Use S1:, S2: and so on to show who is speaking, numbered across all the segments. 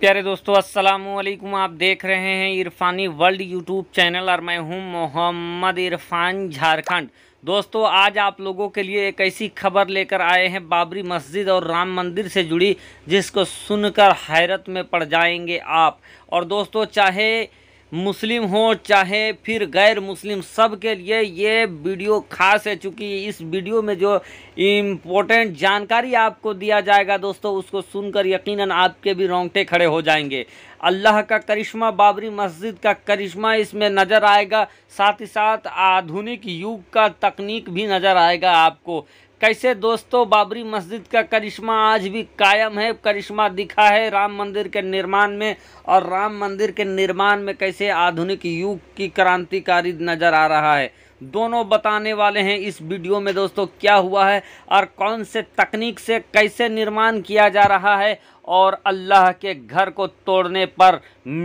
S1: प्यारे दोस्तों अस्सलाम वालेकुम आप देख रहे हैं इरफानी वर्ल्ड यूट्यूब चैनल और मैं हूं मोहम्मद इरफान झारखंड दोस्तों आज आप लोगों के लिए एक ऐसी खबर लेकर आए हैं बाबरी मस्जिद और राम मंदिर से जुड़ी जिसको सुनकर हैरत में पड़ जाएंगे आप और दोस्तों चाहे मुस्लिम हो चाहे फिर गैर मुस्लिम सब के लिए ये वीडियो खास है चूँकि इस वीडियो में जो इम्पोर्टेंट जानकारी आपको दिया जाएगा दोस्तों उसको सुनकर यकीनन आपके भी रोंगटे खड़े हो जाएंगे अल्लाह का करिश्मा बाबरी मस्जिद का करिश्मा इसमें नज़र आएगा साथ ही साथ आधुनिक युग का तकनीक भी नज़र आएगा आपको कैसे दोस्तों बाबरी मस्जिद का करिश्मा आज भी कायम है करिश्मा दिखा है राम मंदिर के निर्माण में और राम मंदिर के निर्माण में कैसे आधुनिक युग की क्रांतिकारी नज़र आ रहा है दोनों बताने वाले हैं इस वीडियो में दोस्तों क्या हुआ है और कौन से तकनीक से कैसे निर्माण किया जा रहा है और अल्लाह के घर को तोड़ने पर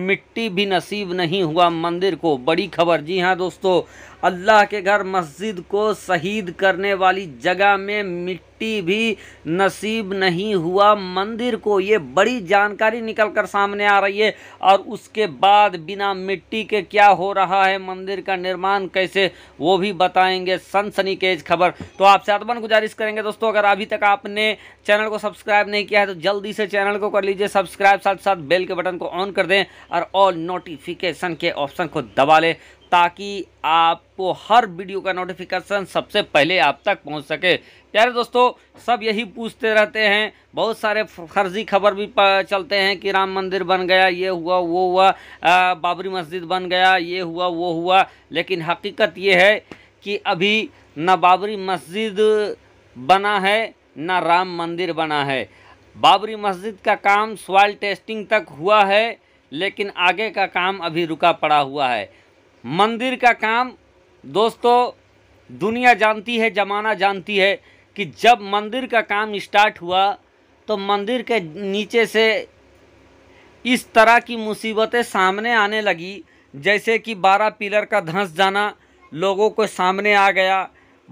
S1: मिट्टी भी नसीब नहीं हुआ मंदिर को बड़ी खबर जी हाँ दोस्तों अल्लाह के घर मस्जिद को शहीद करने वाली जगह में मिट्टी भी नसीब नहीं हुआ मंदिर को ये बड़ी जानकारी निकल कर सामने आ रही है और उसके बाद बिना मिट्टी के क्या हो रहा है मंदिर का निर्माण कैसे वो भी बताएंगे सनसनी केज खबर तो आपसे आत्मन गुजारिश करेंगे दोस्तों अगर अभी तक आपने चैनल को सब्सक्राइब नहीं किया है तो जल्दी से चैनल चैनल को कर लीजिए सब्सक्राइब साथ साथ बेल के बटन को ऑन कर दें और ऑल नोटिफिकेशन के ऑप्शन को दबा लें ताकि आपको हर वीडियो का नोटिफिकेशन सबसे पहले आप तक पहुंच सके प्यारे दोस्तों सब यही पूछते रहते हैं बहुत सारे फर्जी खबर भी चलते हैं कि राम मंदिर बन गया ये हुआ वो हुआ आ, बाबरी मस्जिद बन गया ये हुआ वो हुआ लेकिन हकीकत ये है कि अभी ना बाबरी मस्जिद बना है ना राम मंदिर बना है बाबरी मस्जिद का काम सॉइल टेस्टिंग तक हुआ है लेकिन आगे का काम अभी रुका पड़ा हुआ है मंदिर का काम दोस्तों दुनिया जानती है जमाना जानती है कि जब मंदिर का काम स्टार्ट हुआ तो मंदिर के नीचे से इस तरह की मुसीबतें सामने आने लगी जैसे कि बारह पिलर का धंस जाना लोगों को सामने आ गया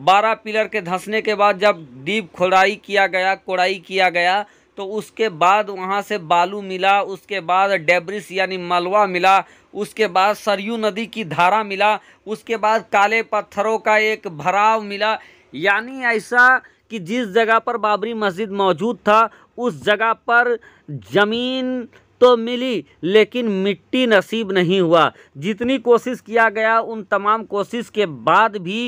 S1: बारह पिलर के धंसने के बाद जब डीप खुदाई किया गया कोड़ाई किया गया तो उसके बाद वहाँ से बालू मिला उसके बाद डेब्रिस यानी मलवा मिला उसके बाद सरयू नदी की धारा मिला उसके बाद काले पत्थरों का एक भराव मिला यानी ऐसा कि जिस जगह पर बाबरी मस्जिद मौजूद था उस जगह पर ज़मीन तो मिली लेकिन मिट्टी नसीब नहीं हुआ जितनी कोशिश किया गया उन तमाम कोशिश के बाद भी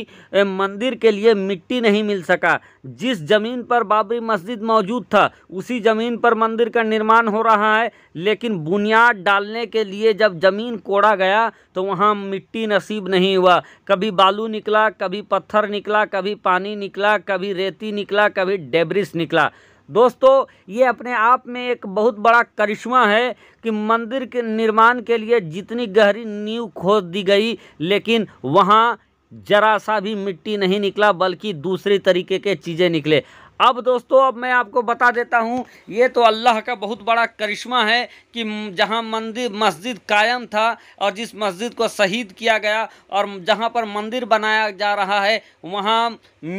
S1: मंदिर के लिए मिट्टी नहीं मिल सका जिस ज़मीन पर बाबरी मस्जिद मौजूद था उसी ज़मीन पर मंदिर का निर्माण हो रहा है लेकिन बुनियाद डालने के लिए जब ज़मीन कोड़ा गया तो वहाँ मिट्टी नसीब नहीं हुआ कभी बालू निकला कभी पत्थर निकला कभी पानी निकला कभी रेती निकला कभी डेब्रिस निकला दोस्तों ये अपने आप में एक बहुत बड़ा करिश्मा है कि मंदिर के निर्माण के लिए जितनी गहरी नींव खोद दी गई लेकिन वहाँ जरा सा भी मिट्टी नहीं निकला बल्कि दूसरे तरीके के चीज़ें निकले अब दोस्तों अब मैं आपको बता देता हूँ ये तो अल्लाह का बहुत बड़ा करिश्मा है कि जहाँ मंदिर मस्जिद कायम था और जिस मस्जिद को शहीद किया गया और जहाँ पर मंदिर बनाया जा रहा है वहाँ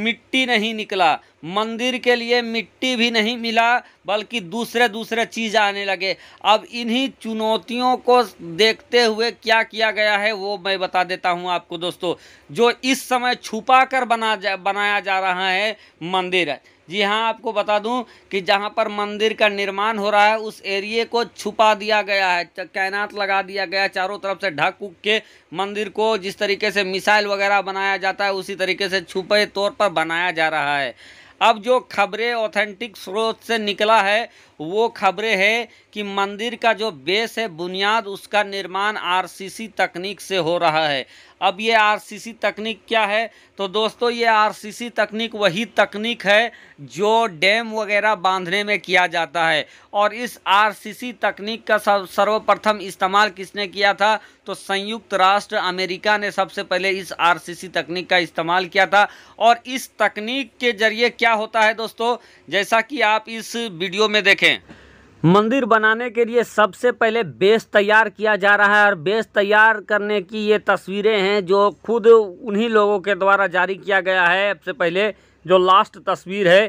S1: मिट्टी नहीं निकला मंदिर के लिए मिट्टी भी नहीं मिला बल्कि दूसरे दूसरे चीज़ आने लगे अब इन्हीं चुनौतियों को देखते हुए क्या किया गया है वो मैं बता देता हूँ आपको दोस्तों जो इस समय छुपा कर बना जा बनाया जा रहा है मंदिर जी हाँ आपको बता दूं कि जहाँ पर मंदिर का निर्माण हो रहा है उस एरिए को छुपा दिया गया है कैनात लगा दिया गया है चारों तरफ से ढक उक के मंदिर को जिस तरीके से मिसाइल वगैरह बनाया जाता है उसी तरीके से छुपे तौर पर बनाया जा रहा है अब जो खबरें ऑथेंटिक स्रोत से निकला है वो खबरें है कि मंदिर का जो बेस है बुनियाद उसका निर्माण आरसीसी तकनीक से हो रहा है अब ये आरसीसी तकनीक क्या है तो दोस्तों ये आरसीसी तकनीक वही तकनीक है जो डैम वगैरह बांधने में किया जाता है और इस आरसीसी तकनीक का सर्वप्रथम इस्तेमाल किसने किया था तो संयुक्त राष्ट्र अमेरिका ने सबसे पहले इस आर तकनीक का इस्तेमाल किया था और इस तकनीक के जरिए क्या क्या होता है दोस्तों जैसा कि आप इस वीडियो में देखें मंदिर बनाने के लिए सबसे पहले बेस तैयार किया जा रहा है और बेस तैयार करने की ये तस्वीरें हैं जो खुद उन्हीं लोगों के द्वारा जारी किया गया है सबसे पहले जो लास्ट तस्वीर है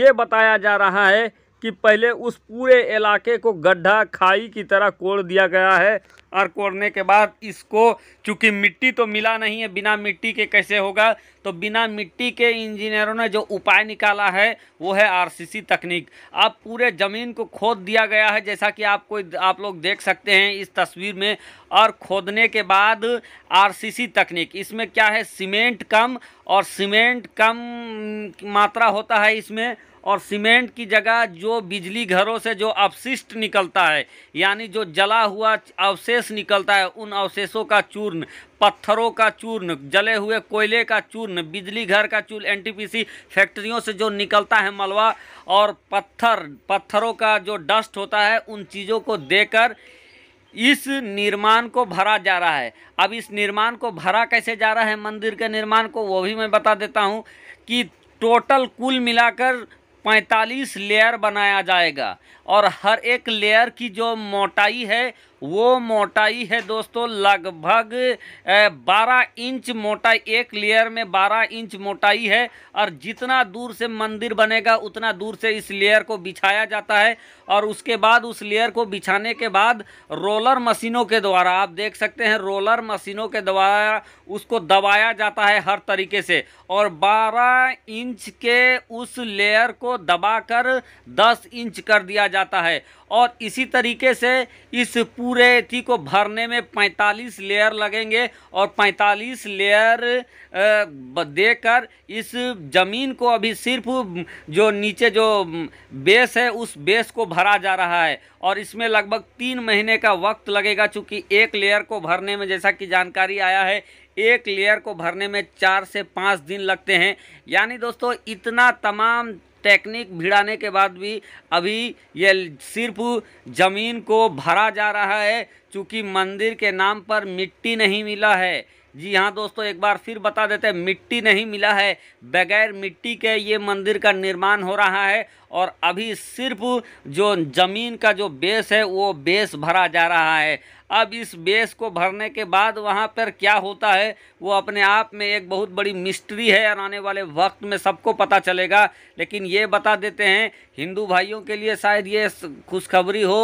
S1: ये बताया जा रहा है कि पहले उस पूरे इलाके को गड्ढा खाई की तरह कोड़ दिया गया है और कोड़ने के बाद इसको चूंकि मिट्टी तो मिला नहीं है बिना मिट्टी के कैसे होगा तो बिना मिट्टी के इंजीनियरों ने जो उपाय निकाला है वो है आरसीसी तकनीक अब पूरे ज़मीन को खोद दिया गया है जैसा कि आपको आप लोग देख सकते हैं इस तस्वीर में और खोदने के बाद आरसीसी तकनीक इसमें क्या है सीमेंट कम और सीमेंट कम मात्रा होता है इसमें और सीमेंट की जगह जो बिजली घरों से जो अवशिष्ट निकलता है यानी जो जला हुआ अवशेष निकलता है उन अवशेषों का चूर्ण पत्थरों का चूर्ण जले हुए कोयले का चूर्ण बिजली घर का चूर्ण एनटीपीसी फैक्ट्रियों से जो निकलता है मलबा और पत्थर पत्थरों का जो डस्ट होता है उन चीज़ों को देकर इस निर्माण को भरा जा रहा है अब इस निर्माण को भरा कैसे जा रहा है मंदिर के निर्माण को वो भी मैं बता देता हूँ कि टोटल कुल मिलाकर 45 लेयर बनाया जाएगा और हर एक लेयर की जो मोटाई है वो मोटाई है दोस्तों लगभग 12 इंच मोटाई एक लेयर में 12 इंच मोटाई है और जितना दूर से मंदिर बनेगा उतना दूर से इस लेयर को बिछाया जाता है और उसके बाद उस लेयर को बिछाने के बाद रोलर मशीनों के द्वारा आप देख सकते हैं रोलर मशीनों के द्वारा उसको दबाया जाता है हर तरीके से और 12 इंच के उस लेयर को दबा कर इंच कर दिया जाता है और इसी तरीके से इस पूरे थी को भरने में 45 लेयर लगेंगे और 45 लेयर देकर इस ज़मीन को अभी सिर्फ जो नीचे जो बेस है उस बेस को भरा जा रहा है और इसमें लगभग तीन महीने का वक्त लगेगा चूँकि एक लेयर को भरने में जैसा कि जानकारी आया है एक लेयर को भरने में चार से पाँच दिन लगते हैं यानी दोस्तों इतना तमाम टेक्निक भिड़ाने के बाद भी अभी ये सिर्फ ज़मीन को भरा जा रहा है चूँकि मंदिर के नाम पर मिट्टी नहीं मिला है जी हाँ दोस्तों एक बार फिर बता देते हैं मिट्टी नहीं मिला है बगैर मिट्टी के ये मंदिर का निर्माण हो रहा है और अभी सिर्फ जो ज़मीन का जो बेस है वो बेस भरा जा रहा है अब इस बेस को भरने के बाद वहाँ पर क्या होता है वो अपने आप में एक बहुत बड़ी मिस्ट्री है और आने वाले वक्त में सबको पता चलेगा लेकिन ये बता देते हैं हिंदू भाइयों के लिए शायद ये खुशखबरी हो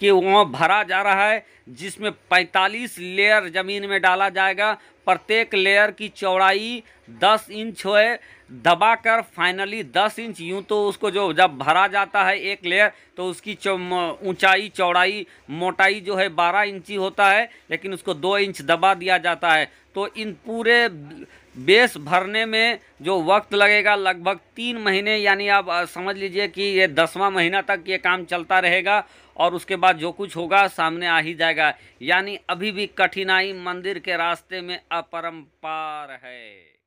S1: कि वहाँ भरा जा रहा है जिसमें 45 लेयर ज़मीन में डाला जाएगा प्रत्येक लेयर की चौड़ाई 10 इंच हो दबा कर फाइनली 10 इंच यूँ तो उसको जो जब भरा जाता है एक लेयर तो उसकी ऊंचाई चौड़ाई मोटाई जो है 12 इंची होता है लेकिन उसको 2 इंच दबा दिया जाता है तो इन पूरे बेस भरने में जो वक्त लगेगा लगभग तीन महीने यानी आप समझ लीजिए कि ये दसवां महीना तक ये काम चलता रहेगा और उसके बाद जो कुछ होगा सामने आ ही जाएगा यानी अभी भी कठिनाई मंदिर के रास्ते में अपरम्पार है